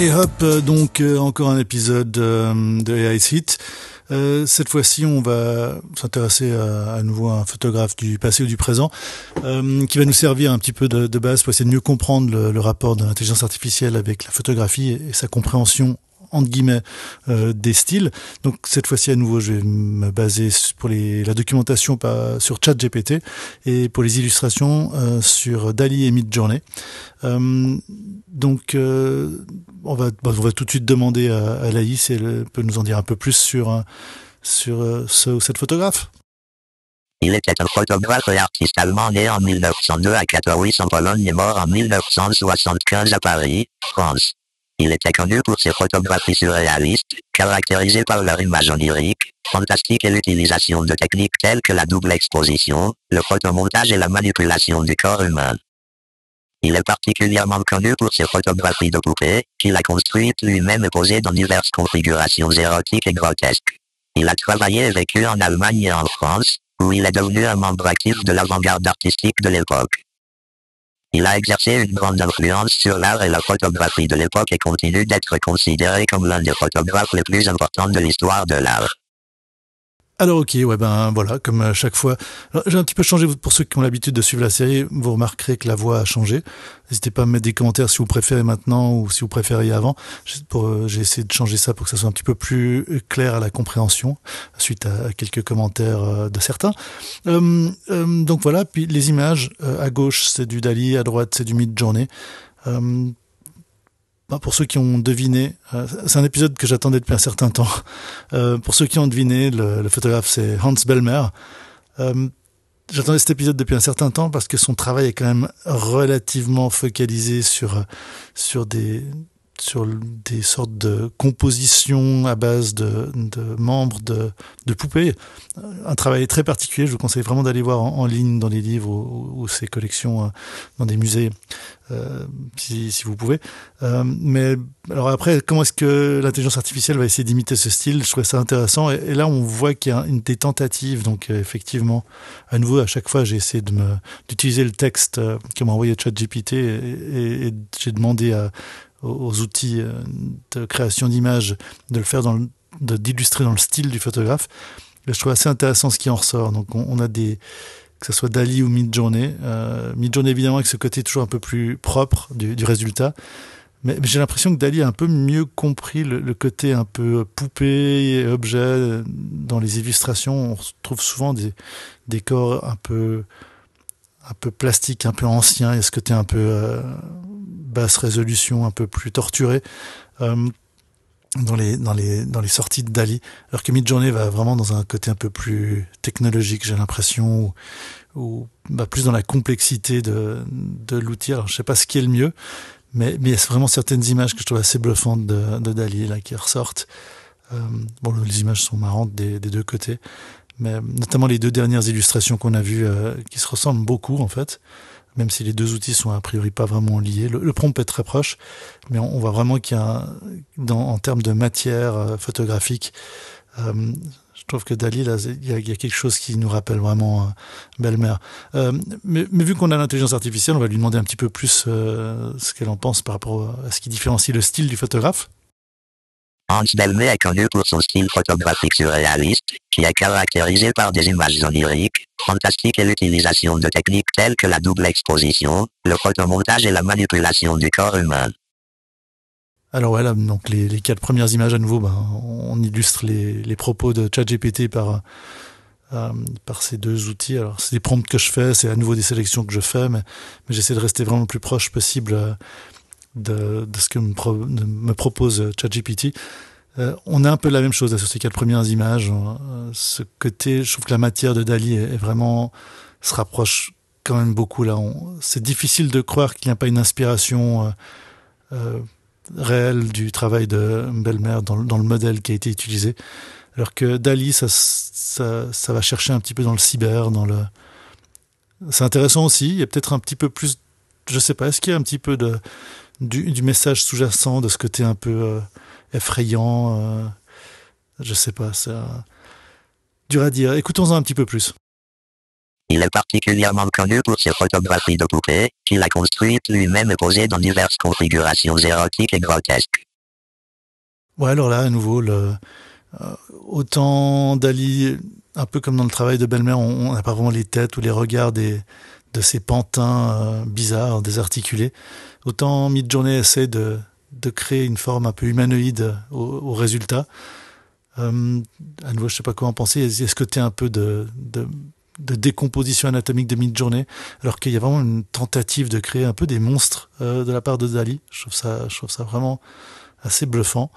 Et hop, euh, donc euh, encore un épisode euh, de AI Hit. cette fois-ci, on va s'intéresser à, nouveau à un photographe du passé ou du présent, qui va nous servir un petit peu de, de base pour essayer de mieux comprendre le, rapport de l'intelligence artificielle avec la photographie et sa compréhension entre guillemets, euh, des styles. Donc cette fois-ci, à nouveau, je vais me baser pour les, la documentation pas, sur ChatGPT et pour les illustrations euh, sur Dali et Midjourney. Euh, donc euh, on, va, bah, on va tout de suite demander à, à Laïs si elle peut nous en dire un peu plus sur, euh, sur euh, ce cette photographe. Il était un photographe et artiste allemand né en 1902 à Katowice en Pologne et mort en 1975 à Paris, France. Il était connu pour ses photographies surréalistes, caractérisées par leur image onirique, fantastique et l'utilisation de techniques telles que la double exposition, le photomontage et la manipulation du corps humain. Il est particulièrement connu pour ses photographies de poupées, qu'il a construites lui-même et posées dans diverses configurations érotiques et grotesques. Il a travaillé et vécu en Allemagne et en France, où il est devenu un membre actif de l'avant-garde artistique de l'époque. Il a exercé une grande influence sur l'art et la photographie de l'époque et continue d'être considéré comme l'un des photographes les plus importants de l'histoire de l'art. Alors ok, ouais ben voilà, comme à chaque fois. J'ai un petit peu changé pour ceux qui ont l'habitude de suivre la série, vous remarquerez que la voix a changé. N'hésitez pas à me mettre des commentaires si vous préférez maintenant ou si vous préférez avant. Euh, j'ai essayé de changer ça pour que ça soit un petit peu plus clair à la compréhension suite à, quelques commentaires euh, de certains. Hum, hum, donc voilà, puis les images euh, à gauche c'est du Dali, à droite c'est du Midjourney. Euh, pour ceux qui ont deviné, euh, c'est un épisode que j'attendais depuis un certain temps. Euh, pour ceux qui ont deviné, le, photographe c'est Hans Bellmer. Euh, j'attendais cet épisode depuis un certain temps parce que son travail est quand même relativement focalisé sur sur des sur des sortes de compositions à base de, membres de, poupées. Un travail très particulier, je vous conseille vraiment d'aller voir en, ligne dans les livres ou, ces collections euh, dans des musées, euh, si, vous pouvez. Euh, mais alors après, comment est-ce que l'intelligence artificielle va essayer d'imiter ce style Je trouvais ça intéressant. Et, là, on voit qu'il y a une, des tentatives. Donc effectivement, à nouveau, à chaque fois, j'ai essayé d'utiliser le texte qui m'a envoyé ChatGPT et j'ai demandé à aux, outils euh, de création d'images, de le faire dans le, de, d'illustrer dans le style du photographe. Et je trouve assez intéressant ce qui en ressort. Donc on, a des que ce soit Dali ou Midjourney, mid euh, Midjourney évidemment avec ce côté toujours un peu plus propre du, du résultat. Mais, j'ai l'impression que Dali a un peu mieux compris le, côté un peu poupée, objet. Dans les illustrations, on retrouve souvent des décors un peu un peu plastiques, un peu anciens. Il y a ce côté un peu euh, basse résolution, un peu plus torturée. Euh, dans les, dans les, dans les sorties de Dali. Alors que Midjourney va vraiment dans un côté un peu plus technologique, j'ai l'impression, ou, bah, plus dans la complexité de, l'outil. Alors, je sais pas ce qui est le mieux, mais, mais il y a vraiment certaines images que je trouve assez bluffantes de, de Dali, là, qui ressortent. Euh, bon, les images sont marrantes des, deux côtés, mais notamment les deux dernières illustrations qu'on a vues, euh, qui se ressemblent beaucoup, en fait même si les deux outils sont a priori pas vraiment liés. Le, prompt est très proche, mais on, voit vraiment qu'il en termes de matière euh, photographique, euh, je trouve que Dali, il y, a, quelque chose qui nous rappelle vraiment euh, Belle-Mère. mais, vu qu'on a l'intelligence artificielle, on va lui demander un petit peu plus ce qu'elle en pense par rapport à ce qui différencie le style du photographe. Hans Belmé est connu pour son style photographique surréaliste, qui est caractérisé par des images oniriques, fantastiques et l'utilisation de techniques telles que la double exposition, le photomontage et la manipulation du corps humain. Alors voilà, donc les, quatre premières images à nouveau, ben, on illustre les, les propos de ChatGPT par, euh, par ces deux outils. Alors c'est des prompts que je fais, c'est à nouveau des sélections que je fais, mais, j'essaie de rester vraiment le plus proche possible. Euh, de, de ce que me, propose ChatGPT. Euh, on a un peu la même chose ces qu'à premières images. Hein. Euh, ce côté, je trouve que la matière de Dali est, vraiment se rapproche quand même beaucoup là. C'est difficile de croire qu'il n'y a pas une inspiration euh, réelle du travail de Belmer dans, dans, le modèle qui a été utilisé. Alors que Dali, ça, ça, ça va chercher un petit peu dans le cyber, dans le. C'est intéressant aussi. Il y a peut-être un petit peu plus. Je sais pas. Est-ce qu'il y a un petit peu de du, message sous-jacent, de ce côté un peu euh, effrayant. je euh, je sais pas, ça dur à dire. Écoutons-en un petit peu plus. Il est particulièrement connu pour ses photographies de poupées, qu'il a construites lui-même et posées dans diverses configurations érotiques et grotesques. Ouais, alors là, à nouveau, le, euh, autant Dali, un peu comme dans le travail de Belmer, on n'a pas vraiment les têtes ou les regards des, de ces pantins euh, bizarres, désarticulés. Autant Midjourney essaie de, de créer une forme un peu humanoïde au, résultat. Euh, à nouveau, je ne sais pas comment en penser. Est-ce que tu es un peu de, de, décomposition anatomique de mid-journée, alors qu'il y a vraiment une tentative de créer un peu des monstres euh, de la part de Dali. Je trouve ça, trouve ça vraiment assez bluffant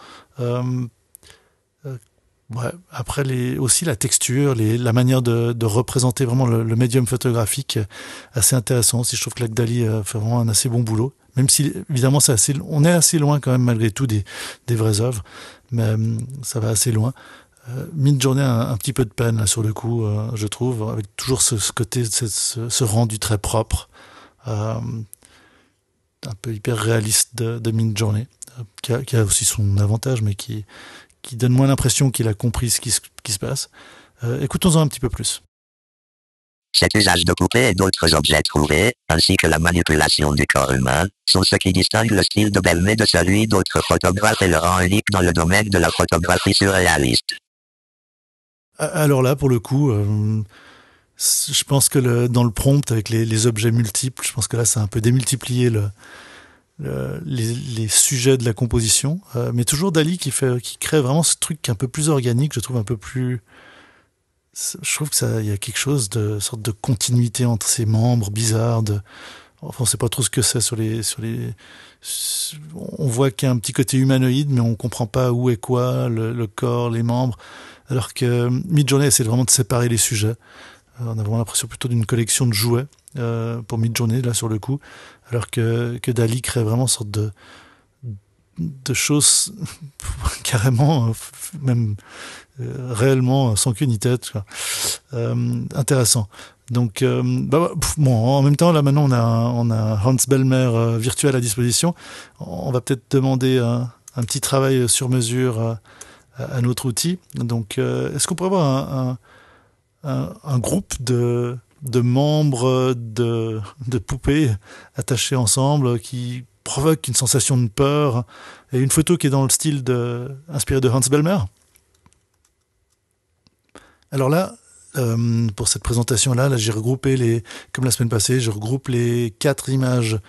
après les, aussi la texture, les, la manière de, de représenter vraiment le, le, médium photographique, euh, assez intéressant. Aussi. je trouve que l'Agdali euh, fait vraiment un assez bon boulot, même si évidemment c'est assez, on est assez loin quand même malgré tout des, des vraies œuvres, mais euh, ça va assez loin. Euh, journée a un, petit peu de peine là, sur le coup, je trouve, avec toujours ce, côté, ce, rendu très propre, un peu hyper réaliste de, de journée qui a, qui a aussi son avantage, mais qui qui donne moins l'impression qu'il a compris ce qui, se passe. Euh, écoutons-en un petit peu plus. Cet usage de couper et d'autres objets trouvés, ainsi que la manipulation du corps humain, sont ce qui distingue le style de Belmé de celui d'autres photographes et le rend unique dans le domaine de la photographie surréaliste. Alors là, pour le coup, euh, je pense que dans le prompt, avec les, les, objets multiples, je pense que là, c'est un peu démultiplié le, les, sujets de la composition, euh, mais toujours Dali qui fait, qui crée vraiment ce truc un peu plus organique, je trouve un peu plus, je trouve que ça, y a quelque chose de sorte de continuité entre ses membres bizarres. enfin on sait pas trop ce que c'est sur les, sur les, on voit qu'il y a un petit côté humanoïde, mais on comprend pas où est quoi, le, le corps, les membres, alors que euh, Midjourney essaie vraiment de séparer les sujets. Euh, on a vraiment l'impression plutôt d'une collection de jouets euh, pour mid-journée, là, sur le coup. Alors que, que Dali crée vraiment une sorte de, de choses carrément, même euh, réellement, sans queue ni tête. Quoi. Euh, intéressant. Donc, bah, bah, bon, en même temps, là, maintenant, on a, on a Hans Bellmer virtuel à disposition. On va peut-être demander un, petit travail sur mesure à notre outil. Donc, est-ce qu'on pourrait avoir un, un groupe de de membres de, de poupées attachées ensemble qui provoquent une sensation de peur. Et une photo qui est dans le style de, inspiré de Hans Belmer Alors là, euh, pour cette présentation-là, là, j'ai regroupé les, comme la semaine passée, je regroupe les quatre images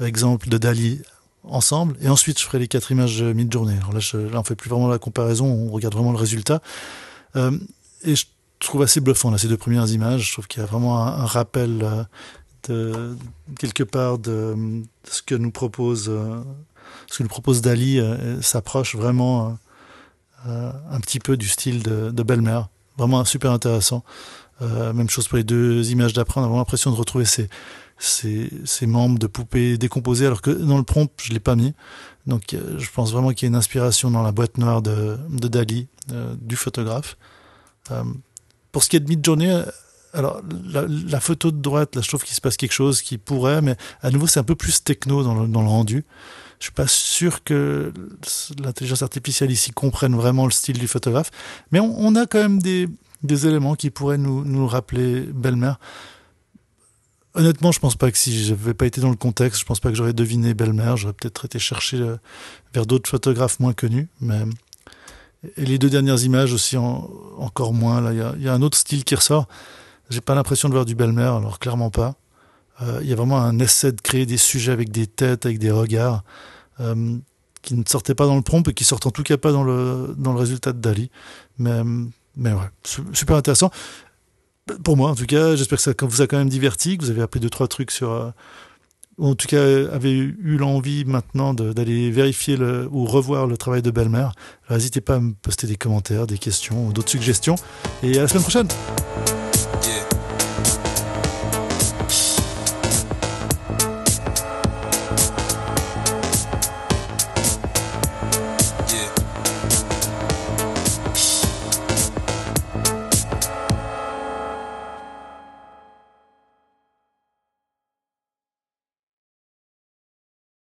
exemple de Dali ensemble, et ensuite je ferai les quatre images euh, mid-journée. Alors là, je, là, on fait plus vraiment la comparaison, on regarde vraiment le résultat. Euh, et je trouve assez bluffant, là, ces deux premières images. Je trouve qu'il y a vraiment un, rappel euh, de, quelque part de, ce que nous propose, Dali. Euh, ce que nous propose Dali euh, s'approche vraiment un petit peu du style de, de Belmer. Vraiment super intéressant. même chose pour les deux images d'après. On a vraiment l'impression de retrouver ces, ces, membres de poupées décomposées, alors que dans le prompt, je l'ai pas mis. Donc, je pense vraiment qu'il y a une inspiration dans la boîte noire de, Dali, du photographe. Pour ce qui est de mid-journée, euh, alors la, photo de droite, là, je trouve qu'il se passe quelque chose qui pourrait, mais à nouveau, c'est un peu plus techno dans le, rendu. Je suis pas sûr que l'intelligence artificielle ici comprenne vraiment le style du photographe, mais on, a quand même des, éléments qui pourraient nous, nous rappeler Belmer. Honnêtement, je pense pas que si j'avais pas été dans le contexte, je pense pas que j'aurais deviné Belmer. J'aurais peut-être été chercher euh, vers d'autres photographes moins connus, mais et les deux dernières images aussi, encore moins. Là, il y, a, un autre style qui ressort. J'ai pas l'impression de voir du Belmer, alors clairement pas. Euh, il y a vraiment un essai de créer des sujets avec des têtes, avec des regards, euh, qui ne sortaient pas dans le prompt et qui sortent en tout cas pas dans le, dans le résultat de Dali. Mais, mais ouais, super intéressant. Pour moi, en tout cas, j'espère que ça vous a quand même diverti, que vous avez appris deux trois trucs sur euh, en tout cas avait eu l'envie maintenant d'aller vérifier le, ou revoir le travail de Belmer. N'hésitez pas à me poster des commentaires, des questions, ou d'autres suggestions. Et à la semaine prochaine